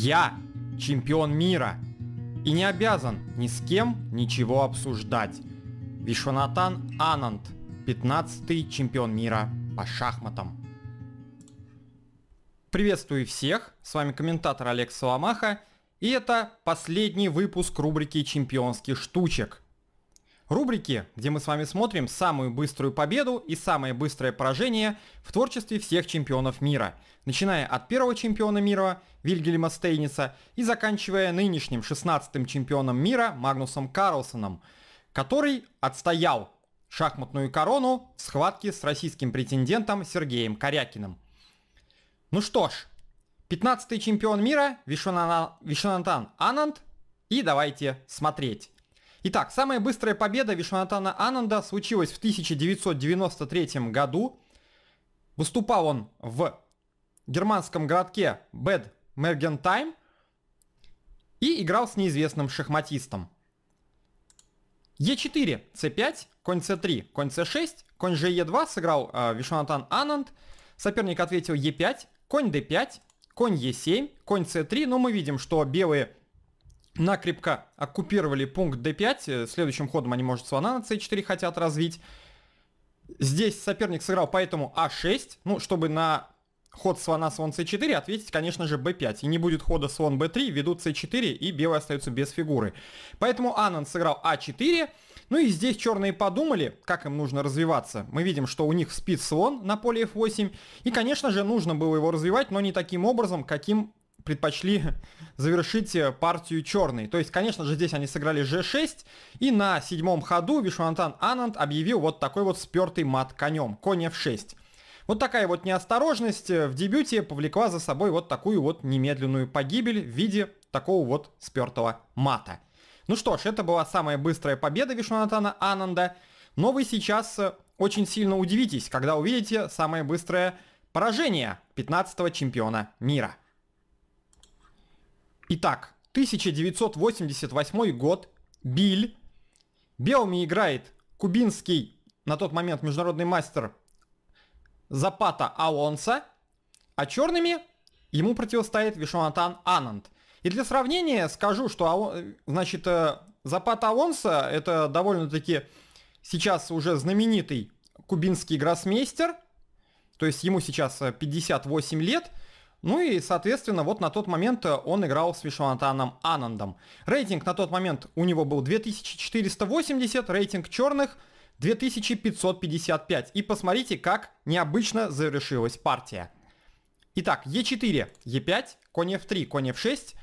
Я чемпион мира и не обязан ни с кем ничего обсуждать. Вишванатан Ананд, 15-й чемпион мира по шахматам. Приветствую всех, с вами комментатор Олег Соломаха, и это последний выпуск рубрики «Чемпионских штучек». Рубрики, где мы с вами смотрим самую быструю победу и самое быстрое поражение в творчестве всех чемпионов мира, начиная от первого чемпиона мира Вильгельма Стейниса и заканчивая нынешним 16-м чемпионом мира Магнусом Карлсоном, который отстоял шахматную корону в схватке с российским претендентом Сергеем Корякиным. Ну что ж, 15-й чемпион мира Вишонатан Ананд и давайте смотреть. Итак, самая быстрая победа Вишванатана Ананда случилась в 1993 году. Выступал он в германском городке Бед Мергентайм и играл с неизвестным шахматистом. Е4, c5, конь c3, конь c6, конь же 2 сыграл э, а, Вишванатан Ананд. Соперник ответил e5, конь d5, конь e7, конь c3. Но ну, мы видим, что белые накрепко оккупировали пункт d5. Э, следующим ходом они, может, слона на c4 хотят развить. Здесь соперник сыграл поэтому а6, ну, чтобы на ход слона слон c4 ответить, конечно же, b5. И не будет хода слон b3, ведут c4, и белые остаются без фигуры. Поэтому Анан сыграл а4. Ну и здесь черные подумали, как им нужно развиваться. Мы видим, что у них спит слон на поле f8. И, конечно же, нужно было его развивать, но не таким образом, каким предпочли завершить э, партию черной. То есть, конечно же, здесь они сыграли g6, и на седьмом ходу Вишвантан Ананд объявил вот такой вот спертый мат конем, конь f6. Вот такая вот неосторожность э, в дебюте повлекла за собой вот такую вот немедленную погибель в виде такого вот спертого мата. Ну что ж, это была самая быстрая победа Вишванатана Ананда, но вы сейчас э, очень сильно удивитесь, когда увидите самое быстрое поражение 15-го чемпиона мира. Итак, 1988 год, Биль. Белыми играет кубинский, на тот момент международный мастер Запата Алонса, а черными ему противостоит Вишванатан Ананд. И для сравнения скажу, что значит, э, Запата Алонса это довольно-таки сейчас уже знаменитый кубинский гроссмейстер, то есть ему сейчас 58 э, лет – ну и, соответственно, вот на тот момент э, он играл с Вишванатаном Анандом. Рейтинг на тот момент у него был 2480, рейтинг черных 2555. И посмотрите, как необычно завершилась партия. Итак, Е4, Е5, конь F3, конь F6.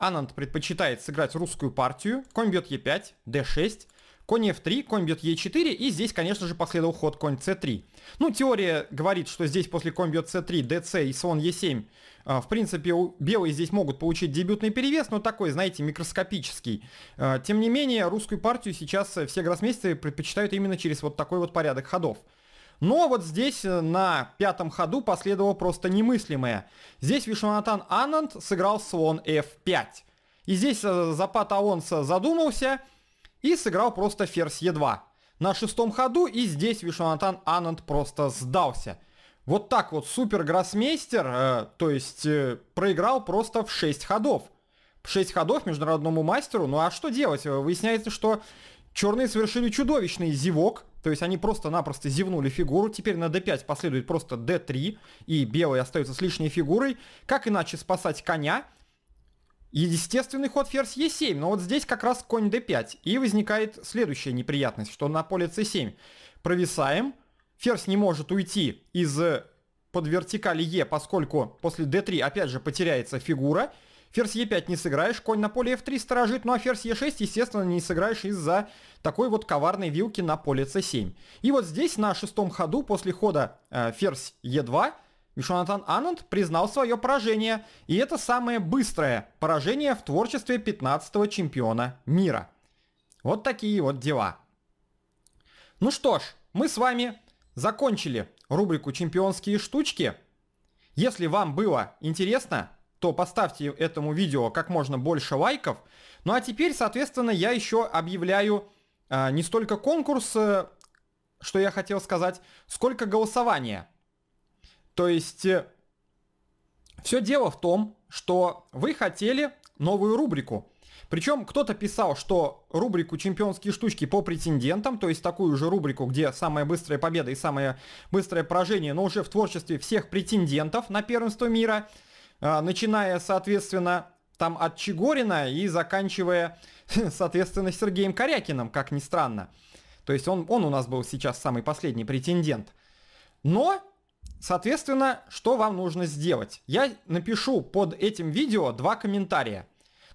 Ананд предпочитает сыграть русскую партию. Конь бьет Е5, d 6 конь f3, конь бьет e4, и здесь, конечно же, последовал ход конь c3. Ну, теория говорит, что здесь после конь бьет c3, dc и слон e7, а, в принципе, у белые здесь могут получить дебютный перевес, но такой, знаете, микроскопический. А, тем не менее, русскую партию сейчас э, все гроссмейстеры предпочитают именно через вот такой вот порядок ходов. Но вот здесь э, на пятом ходу последовало просто немыслимое. Здесь Вишванатан Ананд сыграл слон f5. И здесь э, Запад Аонса задумался и сыграл просто ферзь Е2. На шестом ходу и здесь Вишонатан Ананд просто сдался. Вот так вот супер гроссмейстер, э, то есть э, проиграл просто в 6 ходов. 6 ходов международному мастеру, ну а что делать? Э, выясняется, что черные совершили чудовищный зевок, то есть они просто-напросто зевнули фигуру, теперь на d5 последует просто d3, и белые остаются с лишней фигурой. Как иначе спасать коня? И естественный ход ферзь Е7, но вот здесь как раз конь d5. И возникает следующая неприятность, что на поле c7 провисаем, ферзь не может уйти из э, под вертикали Е, поскольку после d3 опять же потеряется фигура. Ферзь Е5 не сыграешь, конь на поле F3 сторожит, ну а ферзь Е6, естественно, не сыграешь из-за такой вот коварной вилки на поле c7. И вот здесь на шестом ходу после хода э, ферзь Е2 и Шонатан Ананд признал свое поражение, и это самое быстрое поражение в творчестве 15-го чемпиона мира. Вот такие вот дела. Ну что ж, мы с вами закончили рубрику «Чемпионские штучки». Если вам было интересно, то поставьте этому видео как можно больше лайков. Ну а теперь, соответственно, я еще объявляю э, не столько конкурс, э, что я хотел сказать, сколько голосование – то есть э, все дело в том, что вы хотели новую рубрику. Причем кто-то писал, что рубрику «Чемпионские штучки по претендентам», то есть такую же рубрику, где самая быстрая победа и самое быстрое поражение, но уже в творчестве всех претендентов на первенство мира, э, начиная, соответственно, там от Чегорина и заканчивая, соответственно, Сергеем Корякиным, как ни странно. То есть он, он у нас был сейчас самый последний претендент. Но Соответственно, что вам нужно сделать? Я напишу под этим видео два комментария.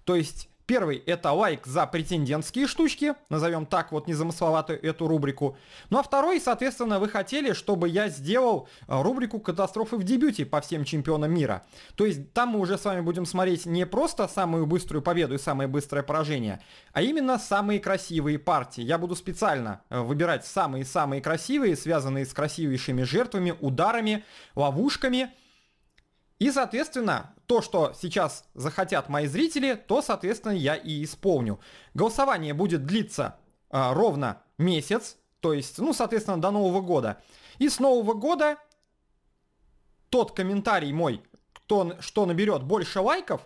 То есть Первый – это лайк за претендентские штучки, назовем так вот незамысловато эту рубрику. Ну а второй, соответственно, вы хотели, чтобы я сделал э, рубрику «Катастрофы в дебюте» по всем чемпионам мира. То есть там мы уже с вами будем смотреть не просто самую быструю победу и самое быстрое поражение, а именно самые красивые партии. Я буду специально э, выбирать самые-самые красивые, связанные с красивейшими жертвами, ударами, ловушками – и, соответственно, то, что сейчас захотят мои зрители, то, соответственно, я и исполню. Голосование будет длиться э, ровно месяц, то есть, ну, соответственно, до Нового года. И с Нового года тот комментарий мой, кто, что наберет больше лайков,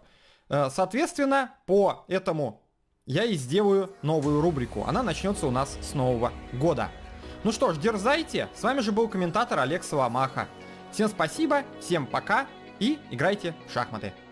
э, соответственно, по этому я и сделаю новую рубрику. Она начнется у нас с Нового года. Ну что ж, дерзайте. С вами же был комментатор Олег Соломаха. Всем спасибо, всем пока и играйте в шахматы.